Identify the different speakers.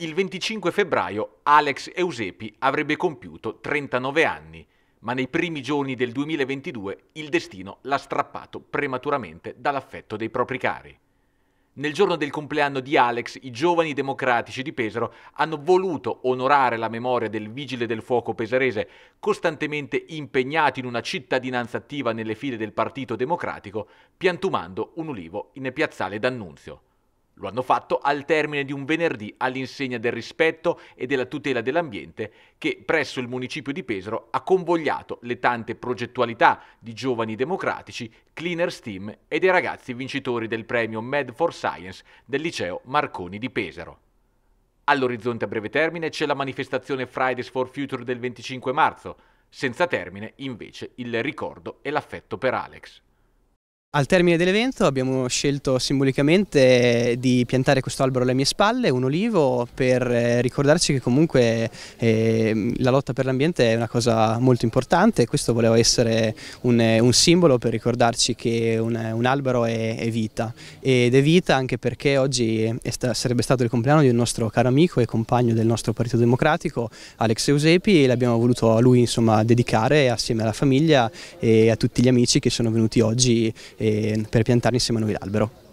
Speaker 1: Il 25 febbraio Alex Eusepi avrebbe compiuto 39 anni, ma nei primi giorni del 2022 il destino l'ha strappato prematuramente dall'affetto dei propri cari. Nel giorno del compleanno di Alex, i giovani democratici di Pesaro hanno voluto onorare la memoria del vigile del fuoco pesarese, costantemente impegnato in una cittadinanza attiva nelle file del Partito Democratico, piantumando un ulivo in piazzale D'Annunzio. Lo hanno fatto al termine di un venerdì all'insegna del rispetto e della tutela dell'ambiente che presso il municipio di Pesaro ha convogliato le tante progettualità di giovani democratici, Cleaners Team e dei ragazzi vincitori del premio Med for Science del liceo Marconi di Pesaro. All'orizzonte a breve termine c'è la manifestazione Fridays for Future del 25 marzo, senza termine invece il ricordo e l'affetto per Alex.
Speaker 2: Al termine dell'evento abbiamo scelto simbolicamente di piantare questo albero alle mie spalle, un olivo, per eh, ricordarci che comunque eh, la lotta per l'ambiente è una cosa molto importante e questo voleva essere un, eh, un, simbolo per ricordarci che un, un albero è, è, vita ed è vita anche perché oggi sta, sarebbe stato il compleanno di un nostro caro amico e compagno del nostro Partito Democratico, Alex Eusepi, e l'abbiamo voluto a lui insomma, dedicare assieme alla famiglia e a tutti gli amici che sono venuti oggi per piantare insieme a noi l'albero.